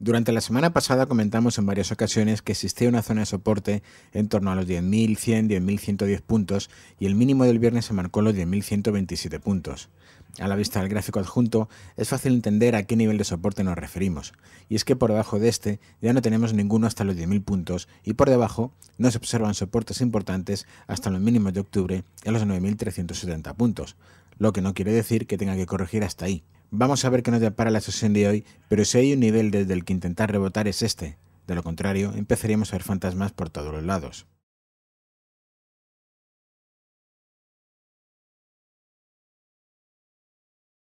Durante la semana pasada comentamos en varias ocasiones que existía una zona de soporte en torno a los 10.100, 10.110 puntos y el mínimo del viernes se marcó los 10.127 puntos. A la vista del gráfico adjunto es fácil entender a qué nivel de soporte nos referimos, y es que por debajo de este ya no tenemos ninguno hasta los 10.000 puntos y por debajo no se observan soportes importantes hasta los mínimos de octubre en los 9.370 puntos, lo que no quiere decir que tenga que corregir hasta ahí. Vamos a ver qué nos depara la sesión de hoy, pero si hay un nivel desde el que intentar rebotar es este. De lo contrario, empezaríamos a ver fantasmas por todos los lados.